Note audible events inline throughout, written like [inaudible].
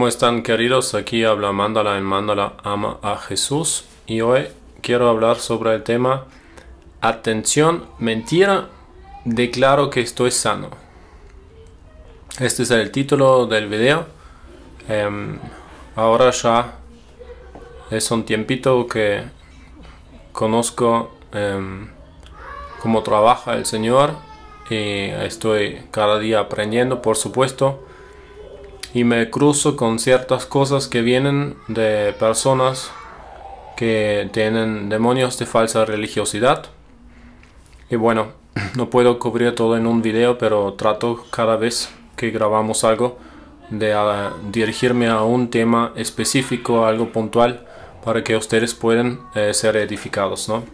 ¿Cómo están queridos? Aquí habla Mandala en Mandala Ama a Jesús y hoy quiero hablar sobre el tema Atención, mentira, declaro que estoy sano. Este es el título del video. Em, ahora ya es un tiempito que conozco em, cómo trabaja el Señor y estoy cada día aprendiendo, por supuesto y me cruzo con ciertas cosas que vienen de personas que tienen demonios de falsa religiosidad. Y bueno, no puedo cubrir todo en un video, pero trato cada vez que grabamos algo de ah, dirigirme a un tema específico, algo puntual, para que ustedes puedan eh, ser edificados, ¿no?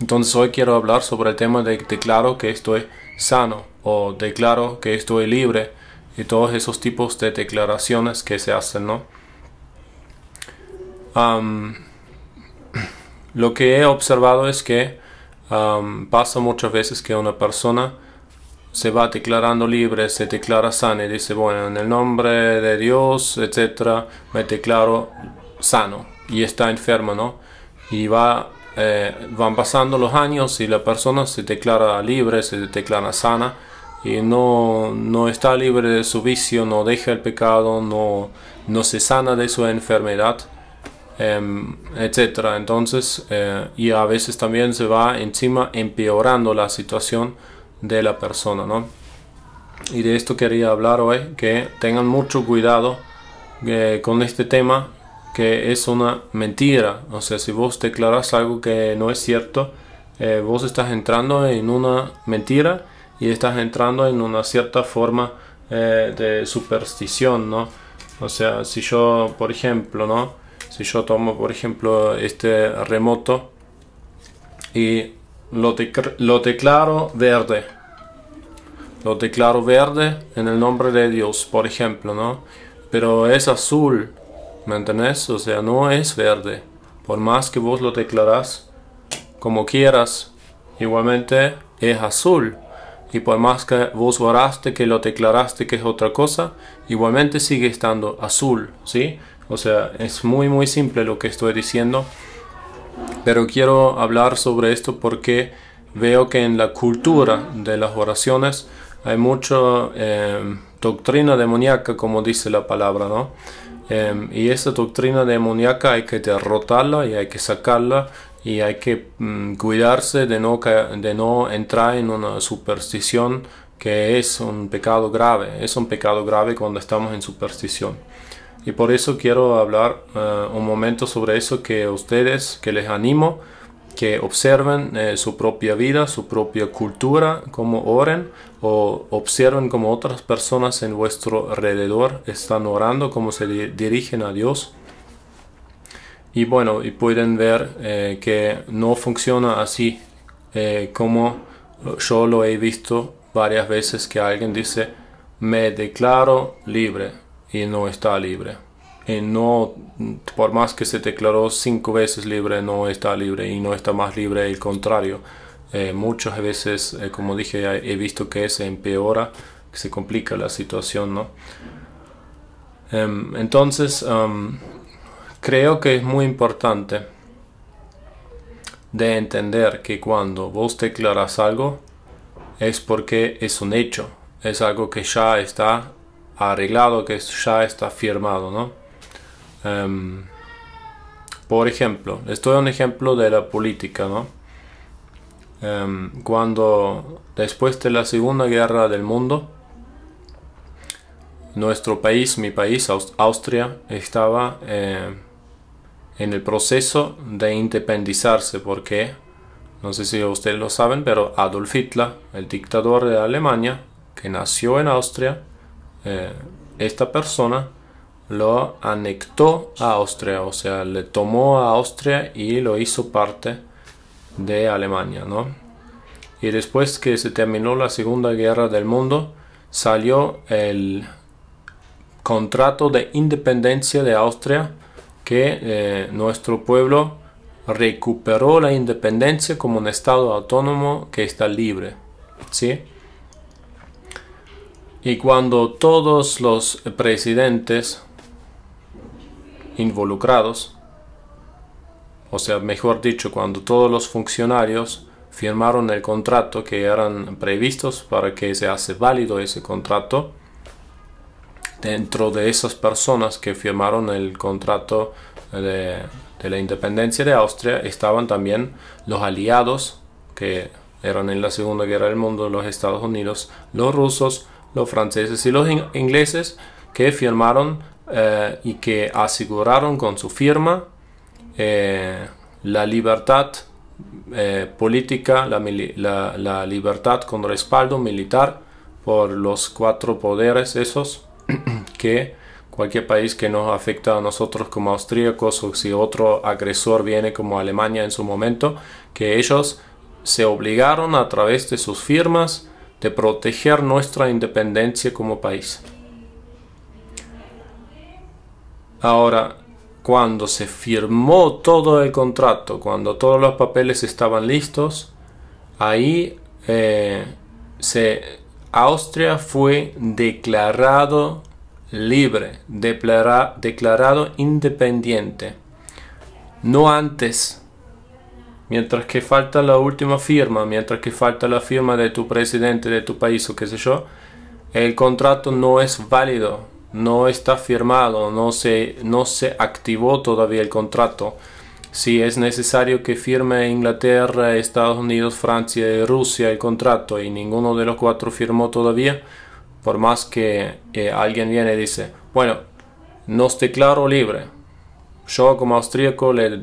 Entonces hoy quiero hablar sobre el tema de declaro que estoy sano o declaro que estoy libre y todos esos tipos de declaraciones que se hacen, ¿no? lo que he observado es que pasa muchas veces que una persona se va declarando libre, se declara sana y dice, bueno, en el nombre de Dios, etcétera, me declaro sano y está enfermo, ¿no? Y va, eh, van pasando los años y la persona se declara libre, se declara sana y no, no está libre de su vicio, no deja el pecado, no, no se sana de su enfermedad, em, etcétera etc. Entonces, eh, y a veces también se va encima empeorando la situación de la persona, ¿no? Y de esto quería hablar hoy, que tengan mucho cuidado eh, con este tema, que es una mentira. O sea, si vos declaras algo que no es cierto, eh, vos estás entrando en una mentira y estás entrando en una cierta forma eh, de superstición, ¿no? O sea, si yo, por ejemplo, ¿no? Si yo tomo, por ejemplo, este remoto y lo, lo declaro verde, lo declaro verde en el nombre de Dios, por ejemplo, ¿no? Pero es azul, ¿me entendés? O sea, no es verde. Por más que vos lo declarás como quieras, igualmente es azul y por más que vos oraste, que lo declaraste que es otra cosa, igualmente sigue estando azul, ¿sí? O sea, es muy muy simple lo que estoy diciendo, pero quiero hablar sobre esto porque veo que en la cultura de las oraciones hay mucha em, doctrina demoníaca, como dice la palabra, ¿no? Em, y esa doctrina demoníaca hay que derrotarla y hay que sacarla y hay que mm, cuidarse de no, de no entrar en una superstición que es un pecado grave, es un pecado grave cuando estamos en superstición. Y por eso quiero hablar eh, un momento sobre eso que ustedes, que les animo, que observen eh, su propia vida, su propia cultura, cómo oren o observen como otras personas en vuestro alrededor están orando, cómo se dirigen a Dios y bueno y pueden ver eh, que no funciona así eh, como yo lo he visto varias veces que alguien dice me declaro libre y no está libre y no por más que se declaró cinco veces libre no está libre y no está más libre el contrario eh, muchas veces como dije he visto que se empeora que se complica la situación no em, entonces em, Creo que es muy importante de entender que cuando vos declaras algo es porque es un hecho, es algo que ya está arreglado, que ya está firmado, ¿no? Em, por ejemplo, esto es un ejemplo de la política, ¿no? Em, cuando después de la Segunda Guerra del Mundo, nuestro país, mi país, Austria, estaba... Eh, en el proceso de independizarse porque, no sé si ustedes lo saben, pero Adolf Hitler, el dictador de Alemania, que nació en Austria, eh, esta persona lo anectó a Austria, o sea, le tomó a Austria y lo hizo parte de Alemania, ¿no? Y después que se terminó la Segunda Guerra del Mundo, salió el contrato de independencia de Austria que eh, nuestro pueblo recuperó la independencia como un estado autónomo que está libre. ¿sí? Y cuando todos los presidentes involucrados, o sea, mejor dicho, cuando todos los funcionarios firmaron el contrato que eran previstos para que se hace válido ese contrato, dentro de esas personas que firmaron el contrato de, la independencia de Austria estaban también los aliados que eran en la Segunda Guerra del Mundo los Estados Unidos, los rusos, los franceses y los ingleses que firmaron eh, y que aseguraron con su firma eh, la libertad eh, política, la, la libertad con respaldo militar por los cuatro poderes esos [clears throat] que cualquier país que nos afecta a nosotros como austríacos o si otro agresor viene como Alemania en su momento, que ellos se obligaron a través de sus firmas de proteger nuestra independencia como país. Ahora, cuando se firmó todo el contrato, cuando todos los papeles estaban listos, ahí eh, se, Austria fue declarado libre, declarado independiente, no antes. Mientras que falta la última firma, mientras que falta la firma de tu presidente de tu país o qué sé yo, el contrato no es válido, no está firmado, no se, no se activó todavía el contrato si es necesario que firme Inglaterra, Estados Unidos, Francia y Rusia el contrato y ninguno de los cuatro firmó todavía, por más que eh, alguien viene y dice, bueno, nos declaro libre. Yo como austríaco le,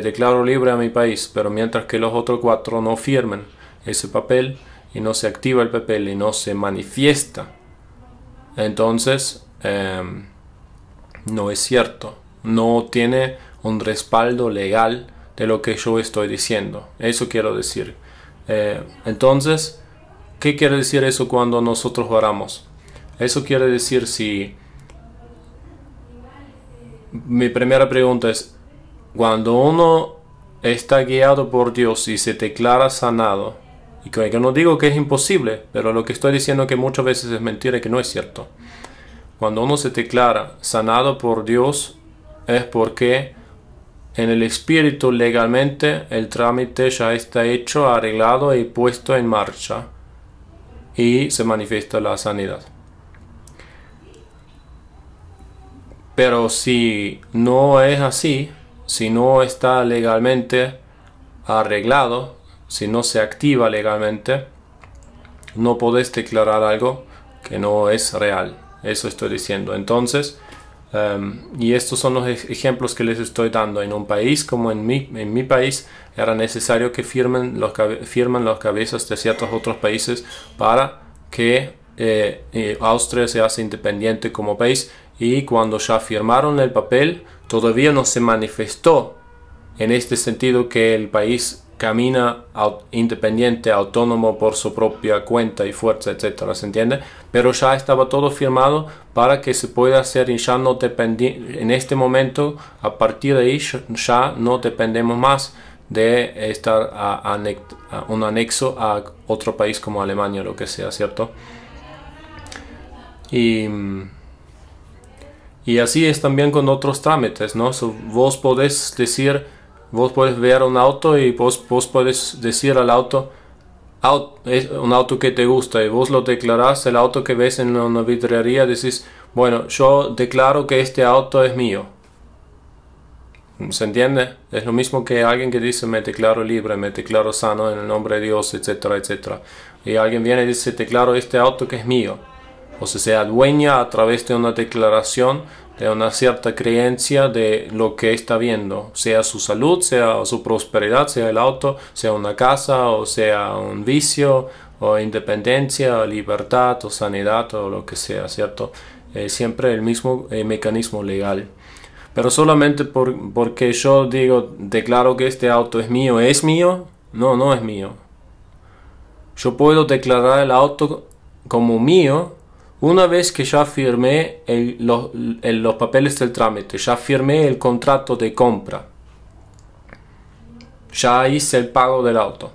declaro libre a mi país, pero mientras que los otros cuatro no firmen ese papel y no se activa el papel y no se manifiesta, entonces eh, no es cierto. No tiene un respaldo legal de lo que yo estoy diciendo. Eso quiero decir. Eh, entonces, ¿qué quiere decir eso cuando nosotros oramos? Eso quiere decir si... Mi primera pregunta es, cuando uno está guiado por Dios y se declara sanado, y que, no digo que es imposible, pero lo que estoy diciendo que muchas veces es mentira y que no es cierto. Cuando uno se declara sanado por Dios es porque en el espíritu legalmente el trámite ya está hecho, arreglado y puesto en marcha y se manifiesta la sanidad. Pero si no es así, si no está legalmente arreglado, si no se activa legalmente, no podés declarar algo que no es real. Eso estoy diciendo. Entonces, Em, y estos son los ejemplos que les estoy dando. En un país como en mi, en mi país era necesario que firmen los, firman las cabezas de ciertos otros países para que eh, eh, Austria se hace independiente como país y cuando ya firmaron el papel todavía no se manifestó en este sentido que el país camina independiente, autónomo por su propia cuenta y fuerza, etcétera, ¿se entiende? Pero ya estaba todo firmado para que se pueda hacer y ya no dependía... en este momento, a partir de ahí ya no dependemos más de estar un anexo a otro país como Alemania, lo que sea, ¿cierto? Y, y así es también con otros trámites, ¿no? vos podés decir vos puedes ver un auto y vos, vos puedes decir al auto, es un auto que te gusta y vos lo declarás, el auto que ves en una vidriería, decís, bueno, yo declaro que este auto es mío. ¿Se entiende? Es lo mismo que alguien que dice, me declaro libre, me declaro sano en el nombre de Dios, etcétera, etcétera. Y alguien viene y dice, declaro este auto que es mío. O sea, se adueña a través de una declaración de una cierta creencia de lo que está viendo, sea su salud, sea su prosperidad, sea el auto, sea una casa o sea un vicio o independencia o libertad o sanidad o lo que sea, ¿cierto? Eh, siempre el mismo eh, mecanismo legal. Pero solamente porque yo digo, declaro que este auto es mío, ¿es mío? No, no es mío. Yo puedo declarar el auto como mío una vez que ya firmé los, los papeles del trámite, ya firmé el contrato de compra, ya hice el pago del auto,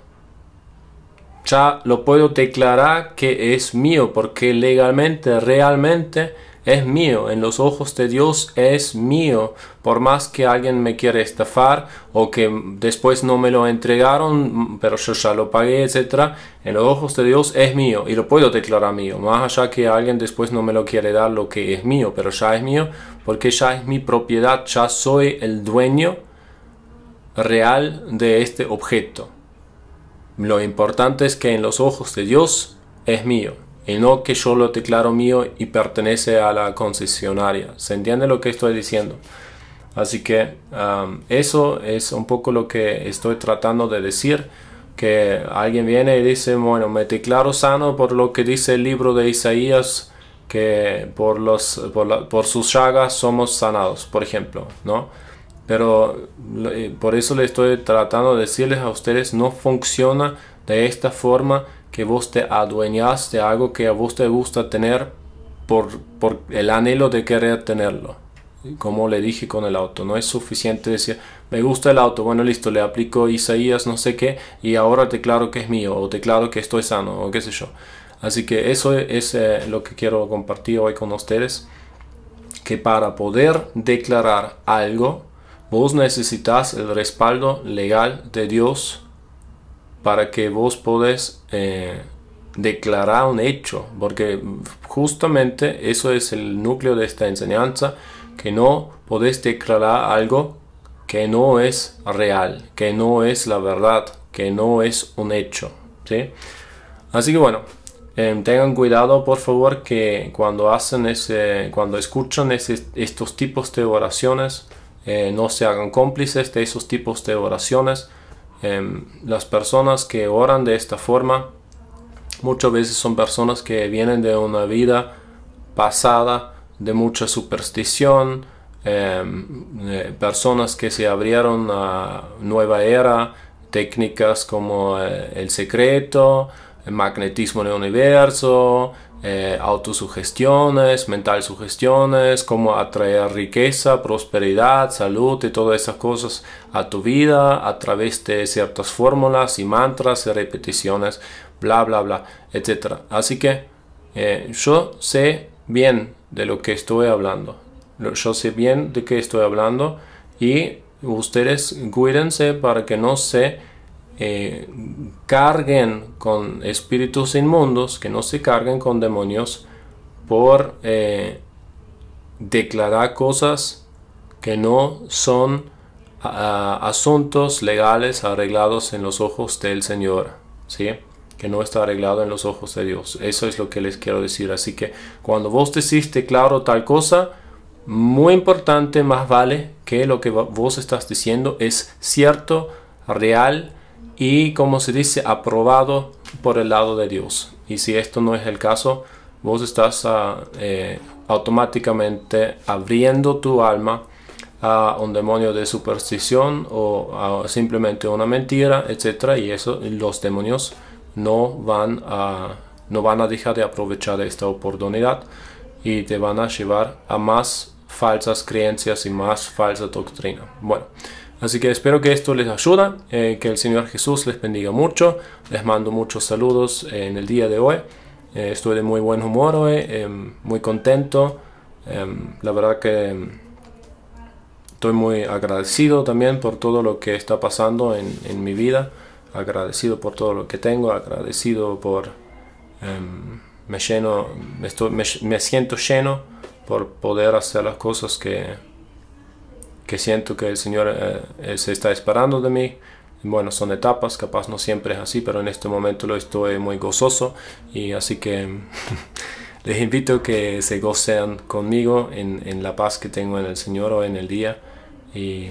ya lo puedo declarar que es mío porque legalmente, realmente es mío, en los ojos de Dios es mío, por más que alguien me quiera estafar o que después no me lo entregaron, pero yo ya lo pagué, etc. En los ojos de Dios es mío y lo puedo declarar mío, más allá que alguien después no me lo quiere dar lo que es mío, pero ya es mío porque ya es mi propiedad, ya soy el dueño real de este objeto. Lo importante es que en los ojos de Dios es mío y no que yo lo declaro mío y pertenece a la concesionaria. ¿Se entiende lo que estoy diciendo? Así que um, eso es un poco lo que estoy tratando de decir, que alguien viene y dice, bueno, me declaro sano por lo que dice el libro de Isaías, que por, los, por, sus llagas somos sanados, por ejemplo, ¿no? Pero eh, por eso le estoy tratando de decirles a ustedes, no funciona de esta forma que vos te adueñas de algo que a vos te gusta tener por, por el anhelo de querer tenerlo. Como le dije con el auto, no es suficiente decir, me gusta el auto, bueno, listo, le aplico Isaías, no sé qué, y ahora declaro que es mío, o declaro que estoy sano, o qué sé yo. Así que eso es eh, lo que quiero compartir hoy con ustedes, que para poder declarar algo, vos necesitas el respaldo legal de Dios para que vos podés eh, declarar un hecho, porque justamente eso es el núcleo de esta enseñanza, que no podés declarar algo que no es real, que no es la verdad, que no es un hecho. Así que bueno, em, tengan cuidado por favor que cuando hacen ese, cuando escuchan estos tipos de oraciones, eh, no se hagan cómplices de esos tipos de oraciones Em, las personas que oran de esta forma muchas veces son personas que vienen de una vida pasada de mucha superstición, em, personas que se abrieron a nueva era, técnicas como eh, el secreto, el magnetismo del universo, eh, autosugestiones, mental sugestiones, cómo atraer riqueza, prosperidad, salud y todas esas cosas a tu vida a través de ciertas fórmulas y mantras y repeticiones, bla, bla, bla, etc. Así que eh, yo sé bien de lo que estoy hablando. Yo sé bien de qué estoy hablando y ustedes cuídense para que no se eh, carguen con espíritus inmundos, que no se carguen con demonios por eh, declarar cosas que no son asuntos legales arreglados en los ojos del Señor, ¿sí? que no está arreglado en los ojos de Dios. Eso es lo que les quiero decir. Así que cuando vos decís claro tal cosa, muy importante, más vale que lo que vos estás diciendo es cierto, real, y como se dice aprobado por el lado de Dios. Y si esto no es el caso, vos estás ah, eh, automáticamente abriendo tu alma a un demonio de superstición o a simplemente una mentira, etcétera, y eso los demonios no van a no van a dejar de aprovechar esta oportunidad y te van a llevar a más falsas creencias y más falsa doctrina. Bueno, Así que espero que esto les ayude, eh, que el Señor Jesús les bendiga mucho. Les mando muchos saludos eh, en el día de hoy. Eh, estoy de muy buen humor hoy, muy contento. la verdad que estoy muy agradecido también por todo lo que está pasando en, mi vida. Agradecido por todo lo que tengo, agradecido por... me lleno, me siento lleno por poder hacer las cosas que que siento que el Señor eh, eh, se está esperando de mí. Bueno, son etapas, capaz no siempre es así, pero en este momento lo estoy muy gozoso y así que [laughs] les invito a que se gocen conmigo en, en, la paz que tengo en el Señor hoy en el día y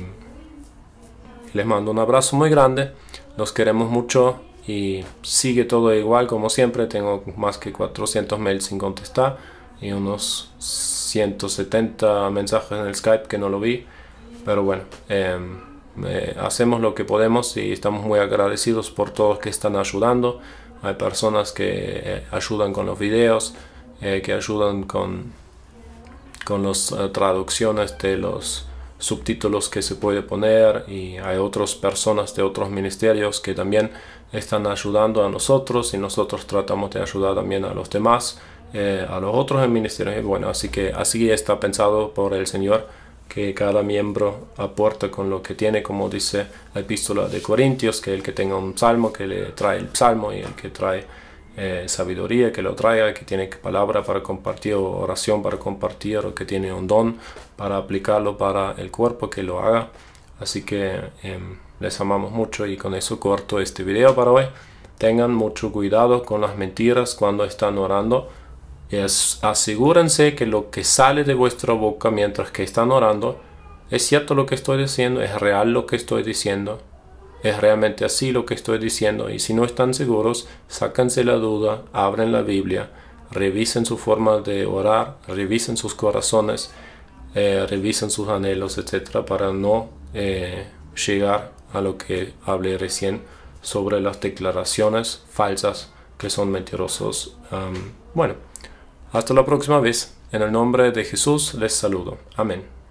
les mando un abrazo muy grande, los queremos mucho y sigue todo igual como siempre, tengo más que 400 mails sin contestar y unos 170 mensajes en el Skype que no lo vi. Pero bueno, em, eh, hacemos lo que podemos y estamos muy agradecidos por todos que están ayudando. Hay personas que eh, ayudan con los videos, eh, que ayudan con, con las traducciones de los subtítulos que se puede poner y hay otras personas de otros ministerios que también están ayudando a nosotros y nosotros tratamos de ayudar también a los demás, a los otros ministerios. Bueno, así que así está pensado por el Señor que cada miembro aporta con lo que tiene, como dice la epístola de Corintios, que el que tenga un salmo, que le trae el salmo y el que trae eh, sabiduría, que lo traiga, que tiene palabra para compartir o oración para compartir o que tiene un don para aplicarlo para el cuerpo, que lo haga. Así que em, les amamos mucho y con eso corto este video para hoy. Tengan mucho cuidado con las mentiras cuando están orando es, asegúrense que lo que sale de vuestra boca mientras que están orando es cierto lo que estoy diciendo, es real lo que estoy diciendo, es realmente así lo que estoy diciendo. Y si no están seguros, sáquense la duda, abren la Biblia, revisen su forma de orar, revisen sus corazones, eh, revisen sus anhelos, etcétera, para no eh, llegar a lo que hablé recién sobre las declaraciones falsas que son mentirosos. bueno. Hasta la próxima vez. En el nombre de Jesús les saludo. Amén.